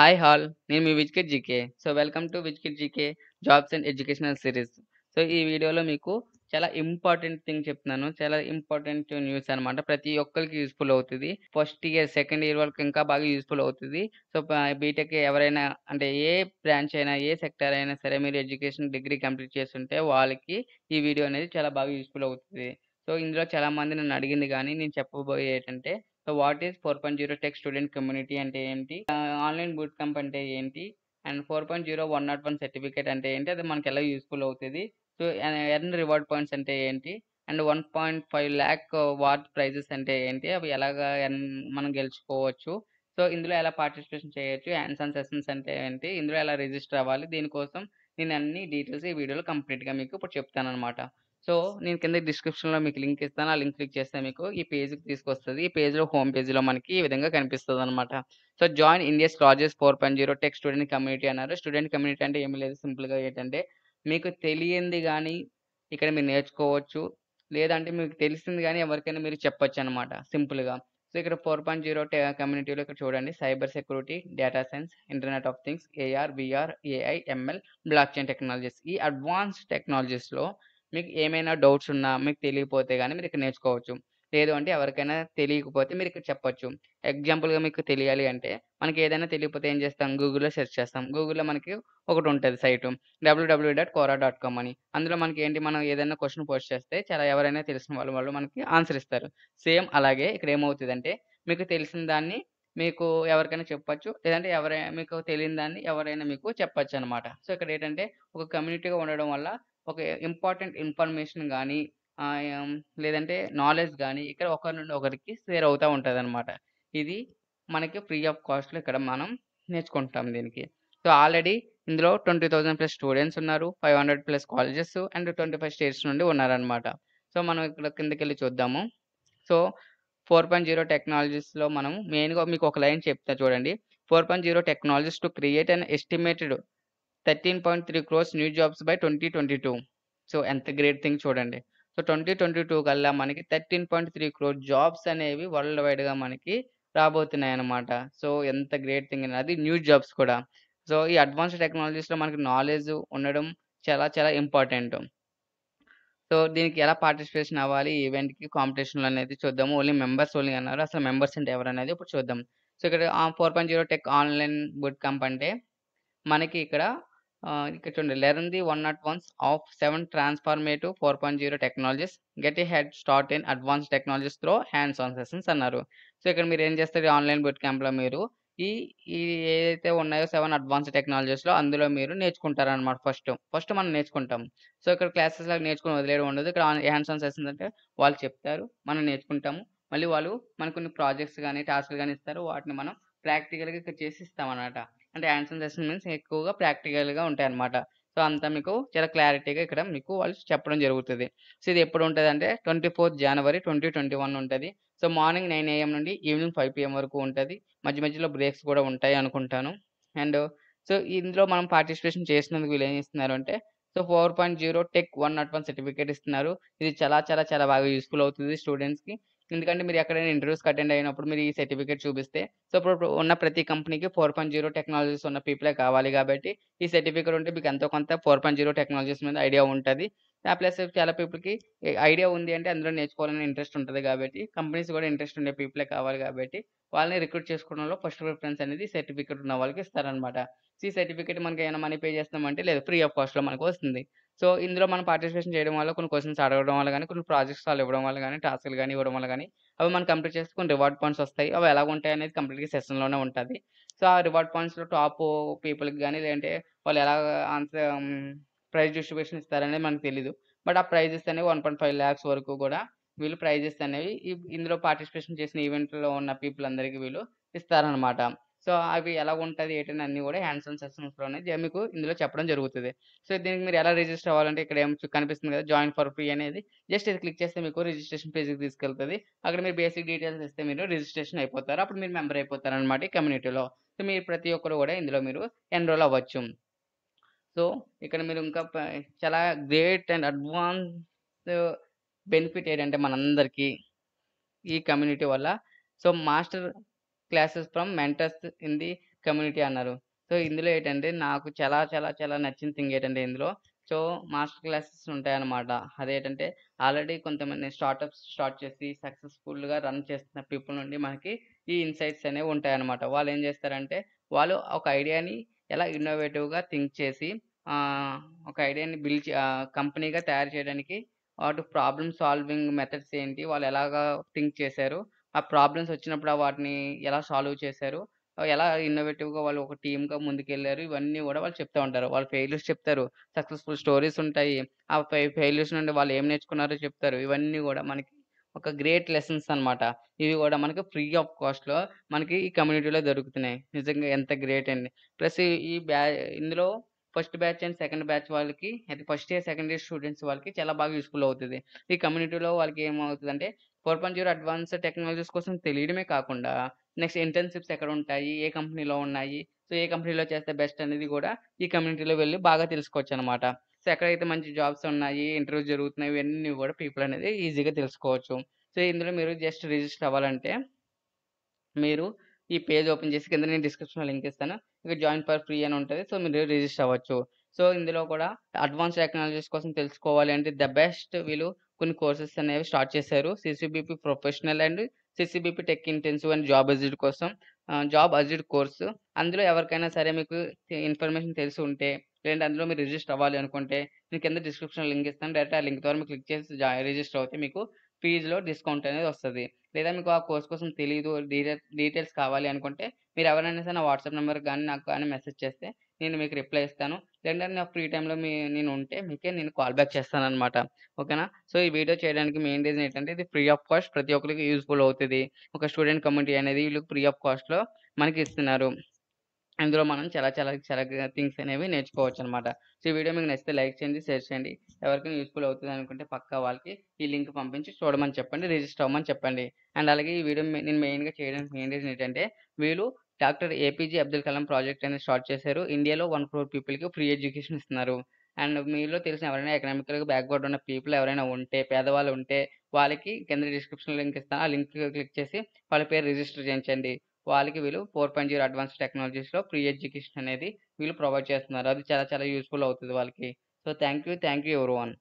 hi all నేను మీ విజ్కిట్ జీకే సో వెల్కమ్ టు విజ్కిట్ GK jobs and educational series so ఈ వీడియోలో మీకు చాలా ఇంపార్టెంట్ థింగ్ చెప్తున్నాను చాలా ఇంపార్టెంట్ న్యూస్ అనమాట ప్రతి ఒక్కరికి యూస్ఫుల్ అవుతుంది ఫస్ట్ ఇయర్ సెకండ్ ఇయర్ వరకు ఇంకా బాగా యూస్ఫుల్ అవుతుంది సో బీటెక్ ఎవరైనా అంటే ఏ బ్రాంచ్ అయినా ఏ సెక్టర్ అయినా సరే మీరు ఎడ్యుకేషన్ డిగ్రీ కంప్లీట్ చేస్తుంటే వాళ్ళకి ఈ వీడియో అనేది చాలా బాగా యూస్ఫుల్ అవుతుంది సో ఇందులో చాలా మంది నన్ను అడిగింది కానీ నేను చెప్పబోయే ఏంటంటే so what is four point zero tech student community అంటే ఏంటి ఆన్లైన్ బూట్ క్యాంప్ అంటే ఏంటి and four point zero one not one certificate అంటే ఏంటి అది మనకి ఎలా యూస్ఫుల్ అవుతుంది సో ఎర్న్ రివార్డ్ పాయింట్స్ అంటే ఏంటి and one point five lakh worth prizes అంటే ఏంటి అవి ఎలాగా మనం గెలుచుకోవచ్చు సో ఇందులో ఎలా పార్టిసిపేషన్ చేయొచ్చు హ్యాండ్స్ అండ్ సెషన్స్ అంటే ఏంటి ఇందులో ఎలా రిజిస్టర్ అవ్వాలి దీనికోసం నేను అన్ని డీటెయిల్స్ ఈ వీడియోలో కంప్లీట్గా మీకు ఇప్పుడు చెప్తాను అనమాట సో నేను కింద డిస్క్రిప్షన్లో మీకు లింక్ ఇస్తాను ఆ లింక్ క్లిక్ చేస్తే మీకు ఈ పేజ్కి తీసుకొస్తుంది ఈ పేజ్లో హోమ్ పేజ్లో మనకి ఈ విధంగా కనిపిస్తుంది అనమాట so join India largest four point zero tech student community అన్నారు స్టూడెంట్ కమ్యూనిటీ అంటే ఏమి లేదు సింపుల్గా ఏంటంటే మీకు తెలియంది కానీ ఇక్కడ మీరు నేర్చుకోవచ్చు లేదంటే మీకు తెలిసింది కానీ ఎవరికైనా మీరు చెప్పొచ్చు అనమాట సింపుల్గా సో ఇక్కడ ఫోర్ పాయింట్ జీరో కమ్యూనిటీలో ఇక్కడ చూడండి cyber security data science internet of things AR VR AI ML blockchain technologies ఈ అడ్వాన్స్ టెక్నాలజీస్లో మీకు ఏమైనా డౌట్స్ ఉన్నా మీకు తెలియకపోతే కానీ మీరు ఇక్కడ నేర్చుకోవచ్చు లేదు అంటే ఎవరికైనా తెలియకపోతే మీరు ఇక్కడ చెప్పొచ్చు ఎగ్జాంపుల్గా మీకు తెలియాలి అంటే మనకి ఏదైనా తెలియకపోతే ఏం చేస్తాం గూగుల్లో సెర్చ్ చేస్తాం గూగుల్లో మనకి ఒకటి ఉంటుంది site W W dot Quora dot com అని అందులో మనకి ఏంటి మనం ఏదైనా క్వశ్చన్ పోస్ట్ చేస్తే చాలా ఎవరైనా తెలిసిన వాళ్ళు వాళ్ళు మనకి ఆన్సర్ ఇస్తారు సేమ్ అలాగే ఇక్కడ ఏమవుతుందంటే మీకు తెలిసిన దాన్ని మీకు ఎవరికైనా చెప్పచ్చు లేదంటే ఎవరైనా మీకు తెలియని దాన్ని ఎవరైనా మీకు చెప్పచ్చు అనమాట సో ఇక్కడ ఏంటంటే ఒక కమ్యూనిటీగా ఉండడం వల్ల ఒక ఇంపార్టెంట్ ఇన్ఫర్మేషన్ కానీ లేదంటే నాలెడ్జ్ కానీ ఇక్కడ ఒకరి నుండి ఒకరికి షేర్ అవుతూ ఉంటుంది అనమాట ఇది మనకి ఫ్రీ ఆఫ్ కాస్ట్లో ఇక్కడ మనం నేర్చుకుంటాం దీనికి సో ఆల్రెడీ ఇందులో ట్వంటీ థౌజండ్ ప్లస్ స్టూడెంట్స్ ఉన్నారు five hundred plus colleges and twenty five states నుండి ఉన్నారనమాట సో మనం ఇక్కడ కిందకి వెళ్ళి చూద్దాము సో ఫోర్ పాయింట్ జీరో టెక్నాలజీస్లో మనం మెయిన్గా మీకు ఒక లైన్ చెప్తా చూడండి four point zero technologies to create and estimated thirteen point three crores new jobs by twenty twenty two so ఎంత గ్రేట్ థింగ్ చూడండి సో ట్వంటీ ట్వంటీ టూ కల్లా మనకి thirteen point three crore jobs అనేవి వరల్డ్ వైడ్గా మనకి రాబోతున్నాయి అనమాట సో ఎంత గ్రేట్ థింగ్ అనేది అది న్యూ జాబ్స్ కూడా సో ఈ అడ్వాన్స్ టెక్నాలజీస్లో మనకి నాలెడ్జ్ ఉండడం చాలా చాలా ఇంపార్టెంట్ సో దీనికి ఎలా పార్టిసిపేషన్ అవ్వాలి ఈవెంట్కి కాంపిటీషన్ అనేది చూద్దాము ఓన్లీ మెంబర్స్ ఓన్లీ అన్నారు అసలు మెంబర్స్ అంటే ఎవరు అనేది ఇప్పుడు చూద్దాం సో ఇక్కడ four point zero tech online boot camp అంటే మనకి ఇక్కడ ఇక్కడ చూడండి learn the one not ones of seven transformative four point zero technologies get a head start in advance technologies through hands on sessions అన్నారు so ఇక్కడ మీరు ఏం చేస్తారు ఆన్లైన్ బుట్ క్యాంప్లో మీరు ఈ ఈ ఏదైతే ఉన్నాయో సెవెన్ అడ్వాన్స్ టెక్నాలజీస్లో అందులో మీరు నేర్చుకుంటారనమాట ఫస్ట్ ఫస్ట్ మనం నేర్చుకుంటాం సో ఇక్కడ క్లాసెస్ లాగా నేర్చుకుని వదిలేయడం ఉండదు ఇక్కడ హ్యాండ్స్ ఆన్ సెషన్స్ అంటే వాళ్ళు చెప్తారు మనం నేర్చుకుంటాము మళ్ళీ వాళ్ళు మనకు కొన్ని ప్రాజెక్ట్స్ కానీ టాస్క్లు కానీ ఇస్తారు వాటిని మనం ప్రాక్టికల్గా ఇక్కడ చేసి ఇస్తామన్నమాట అంటే ఆన్సర్ మీన్స్ ఎక్కువగా ప్రాక్టికల్గా ఉంటాయి అనమాట సో అంతా మీకు చాలా క్లారిటీగా ఇక్కడ మీకు వాళ్ళు చెప్పడం జరుగుతుంది సో ఇది ఎప్పుడు ఉంటుంది అంటే twenty fourth January twenty twenty one ఉంటుంది సో మార్నింగ్ నైన్ ఏఎం నుండి ఈవినింగ్ ఫైవ్ పిఎం వరకు ఉంటుంది మధ్య మధ్యలో బ్రేక్స్ కూడా ఉంటాయి అనుకుంటాను అండ్ సో ఇందులో మనం పార్టిసిపేషన్ చేసినందుకు వీళ్ళు ఏం చేస్తున్నారు అంటే so four point zero tech one not one certificate ఇస్తున్నారు ఇది చాలా చాలా చాలా బాగా యూస్ఫుల్ అవుతుంది స్టూడెంట్స్కి ఎందుకంటే మీరు ఎక్కడైనా ఇంటర్వ్యూస్ అటెండ్ అయినప్పుడు మీరు ఈ సర్టిఫికేట్ చూపిస్తే సో ఇప్పుడు ఉన్న ప్రతి కంపెనీకి ఫోర్ పాయింట్ జీరో టెక్నాలజీస్ ఉన్న పీపులే కావాలి కాబట్టి ఈ సర్టిఫికేట్ ఉంటే మీకు ఎంతో కొంత ఫోర్ పాయింట్ జీరో టెక్నాలజీస్ మీద ఐడియా ఉంటుంది ప్లస్ చాలా పీపుల్కి ఐడియా ఉంది అంటే అందులో నేర్చుకోవాలని ఇంట్రెస్ట్ ఉంటుంది కాబట్టి కంపెనీస్ కూడా ఇంట్రెస్ట్ ఉండే పీపులే కావాలి కాబట్టి వాళ్ళని రిక్రూట్ చేసుకోవడంలో ఫస్ట్ ప్రిఫరెన్స్ అనేది సర్టిఫికేట్ ఉన్న వాళ్ళకి ఇస్తారనమాట ఈ సర్టిఫికేట్ మనకి ఏమైనా మనీ పే చేస్తామంటే లేదు ఫ్రీ ఆఫ్ కాస్ట్లో మనకు వస్తుంది సో ఇందులో మనం పార్టిసిపేషన్ చేయడం వల్ల కొన్ని క్వశ్చన్స్ అడగడం వల్ల కానీ కొన్ని ప్రాజెక్ట్స్ వాళ్ళు ఇవ్వడం వల్ల కానీ టాస్క్లు కానీ ఇవ్వడం వల్ల కానీ అవి మనం కంప్లీట్ చేస్తే కొన్ని రివార్డ్ పాయింట్స్ వస్తాయి అవి ఎలా ఉంటాయి అనేది కంప్లీట్గా సెషన్లోనే ఉంటుంది సో ఆ రివార్డ్ పాయింట్స్లో టాప్ పీపుల్కి కానీ లేదంటే వాళ్ళు ఎలా ఆన్సర్ ప్రైస్ డిస్ట్రిబ్యూషన్ ఇస్తారనేది మనకు తెలీదు బట్ ఆ ప్రైజెస్ అనేవి వన్ పాయింట్ ఫైవ్ ల్యాక్స్ వరకు కూడా వీళ్ళు ప్రైజెస్ అనేవి ఇందులో పార్టిసిపేషన్ చేసిన ఈవెంట్లో ఉన్న పీపుల్ అందరికీ వీళ్ళు ఇస్తారనమాట సో అవి ఎలా ఉంటుంది ఏంటని అన్ని కూడా హ్యాండ్స్ ఆన్ అనేది మీకు ఇందులో చెప్పడం జరుగుతుంది సో దీనికి మీరు ఎలా రిజిస్టర్ అవ్వాలంటే ఇక్కడ ఏం కనిపిస్తుంది కదా జాయిన్ ఫర్ ఫ్రీ అనేది జస్ట్ ఇది క్లిక్ చేస్తే మీకు రిజిస్ట్రేషన్ పేజ్కి తీసుకెళ్తుంది అక్కడ మీరు బేసిక్ డీటెయిల్స్ ఇస్తే మీరు రిజిస్ట్రేషన్ అయిపోతారు అప్పుడు మీరు మెంబర్ అయిపోతారు అనమాట కమ్యూనిటీలో సో మీరు ప్రతి ఒక్కరు కూడా ఇందులో మీరు ఎన్రోల్ అవ్వచ్చు సో ఇక్కడ మీరు ఇంకా చాలా గ్రేట్ అండ్ అడ్వాన్స్ బెనిఫిట్ ఏంటంటే మనందరికీ ఈ కమ్యూనిటీ వల్ల so master classes from mentors in the community అన్నారు సో ఇందులో ఏంటంటే నాకు చాలా చాలా చాలా నచ్చిన థింగ్ ఏంటంటే ఇందులో సో మాస్టర్ క్లాసెస్ ఉంటాయన్నమాట అదేంటంటే ఆల్రెడీ కొంతమంది స్టార్టప్స్ స్టార్ట్ చేసి సక్సెస్ఫుల్గా రన్ చేస్తున్న పీపుల్ నుండి మనకి ఈ ఇన్సైట్స్ అనేవి ఉంటాయన్నమాట వాళ్ళు ఏం చేస్తారంటే వాళ్ళు ఒక ఐడియాని ఎలా ఇన్నోవేటివ్గా థింక్ చేసి ఒక ఐడియాని బిల్డ్ కంపెనీగా తయారు చేయడానికి వాటి ప్రాబ్లమ్ సాల్వింగ్ మెథడ్స్ ఏంటి వాళ్ళు ఎలాగా థింక్ చేశారు ఆ ప్రాబ్లమ్స్ వచ్చినప్పుడు వాటిని ఎలా సాల్వ్ చేశారు ఎలా ఇన్నోవేటివ్గా వాళ్ళు ఒక టీమ్గా ముందుకెళ్ళారు ఇవన్నీ కూడా వాళ్ళు చెప్తూ ఉంటారు వాళ్ళు ఫెయిల్యూర్స్ చెప్తారు సక్సెస్ఫుల్ స్టోరీస్ ఉంటాయి ఆ ఫెయిల్యూర్స్ నుండి వాళ్ళు ఏం నేర్చుకున్నారో చెప్తారు ఇవన్నీ కూడా మనకి ఒక గ్రేట్ లెసన్స్ అనమాట ఇవి కూడా మనకి ఫ్రీ ఆఫ్ కాస్ట్లో మనకి ఈ కమ్యూనిటీలో దొరుకుతున్నాయి నిజంగా ఎంత గ్రేట్ అండి ప్లస్ ఈ బ్యా ఇందులో first batch and second batch వాళ్ళకి అయితే first year second year students వాళ్ళకి చాలా బాగా యూస్ఫుల్ అవుతుంది ఈ కమ్యూనిటీలో వాళ్ళకి ఏమవుతుంది అంటే four point zero advance technologies కోసం తెలియడమే కాకుండా నెక్స్ట్ ఇంటర్న్షిప్స్ ఎక్కడ ఉంటాయి ఏ కంపెనీలో ఉన్నాయి సో ఏ కంపెనీలో చేస్తే బెస్ట్ అనేది కూడా ఈ కమ్యూనిటీలో వెళ్ళి బాగా తెలుసుకోవచ్చు అనమాట సో ఎక్కడైతే మంచి జాబ్స్ ఉన్నాయి ఇంటర్వ్యూ జరుగుతున్నాయి ఇవన్నీ కూడా పీపుల్ అనేది ఈజీగా తెలుసుకోవచ్చు సో ఇందులో మీరు జస్ట్ రిజిస్టర్ అవ్వాలంటే మీరు ఈ పేజ్ ఓపెన్ చేసి కింద నేను డిస్క్రిప్షన్లో లింక్ ఇస్తాను ఇక జాయిన్ ఫర్ ఫ్రీ అని ఉంటుంది సో మీరు రిజిస్టర్ అవ్వచ్చు సో ఇందులో కూడా అడ్వాన్స్ టెక్నాలజీస్ కోసం తెలుసుకోవాలి అంటే ద బెస్ట్ వీళ్ళు కొన్ని కోర్సెస్ అనేవి స్టార్ట్ చేశారు CCBP professional and CCBP tech intensive and job aided కోసం జాబ్ అజిడ్ కోర్సు అందులో ఎవరికైనా సరే మీకు ఇన్ఫర్మేషన్ తెలిసి ఉంటే లేదంటే అందులో మీరు రిజిస్టర్ అవ్వాలి అనుకుంటే నేను కింద డిస్క్రిప్షన్ లింక్ ఇస్తాను డైరెక్ట్ ఆ లింక్ ద్వారా మీరు క్లిక్ చేసి రిజిస్టర్ అవుతే మీకు ఫీజులో డిస్కౌంట్ అనేది వస్తుంది లేదా మీకు ఆ కోర్స్ కోసం తెలియదు డీటెయిల్స్ కావాలి అనుకుంటే మీరు ఎవరైనా సరే నా వాట్సాప్ నెంబర్ కానీ నాకు కానీ మెసేజ్ చేస్తే నేను మీకు రిప్లై ఇస్తాను లేదంటే నా ఫ్రీ టైంలో మీ నేను ఉంటే మీకే నేను కాల్ బ్యాక్ చేస్తాను అనమాట ఓకేనా సో ఈ వీడియో చేయడానికి మెయిన్ రీజన్ ఏంటంటే ఇది ఫ్రీ ఆఫ్ కాస్ట్ ప్రతి ఒక్కరికి యూస్ఫుల్ అవుతుంది ఒక స్టూడెంట్ కమ్యూనిటీ అనేది వీళ్ళు ఫ్రీ ఆఫ్ కాస్ట్లో మనకి ఇస్తున్నారు ఇందులో మనం చాలా చాలా చాలా థింగ్స్ అనేవి నేర్చుకోవచ్చు అనమాట సో ఈ వీడియో మీకు నచ్చితే లైక్ చేయండి షేర్ చేయండి ఎవరికైనా యూస్ఫుల్ అవుతుంది అనుకుంటే పక్క వాళ్ళకి ఈ లింక్ పంపించి చూడమని చెప్పండి రిజిస్టర్ అవ్వమని చెప్పండి అండ్ అలాగే ఈ వీడియో నేను మెయిన్గా చేయడానికి మెయిన్ రీజన్ ఏంటంటే వీళ్ళు doctor APJ Abdul Kalam project అనేది స్టార్ట్ చేశారు ఇండియాలో వన్ క్రోర్ పీపుల్కి ఫ్రీ ఎడ్యుకేషన్ ఇస్తున్నారు అండ్ మీలో తెలిసిన ఎవరైనా ఎకనామికల్గా బ్యాక్వర్డ్ ఉన్న పీపుల్ ఎవరైనా ఉంటే పేదవాళ్ళు ఉంటే వాళ్ళకి కింద డిస్క్రిప్షన్ లింక్ ఇస్తాను ఆ లింక్ క్లిక్ చేసి వాళ్ళ పేరు రిజిస్టర్ చేయించండి వాళ్ళకి వీళ్ళు ఫోర్ పాయింట్ జీరో అడ్వాన్స్ టెక్నాలజీస్లో ఫ్రీ ఎడ్యుకేషన్ అనేది వీళ్ళు ప్రొవైడ్ చేస్తున్నారు అది చాలా చాలా యూస్ఫుల్ అవుతుంది వాళ్ళకి so thank you thank you ఎవరి వన్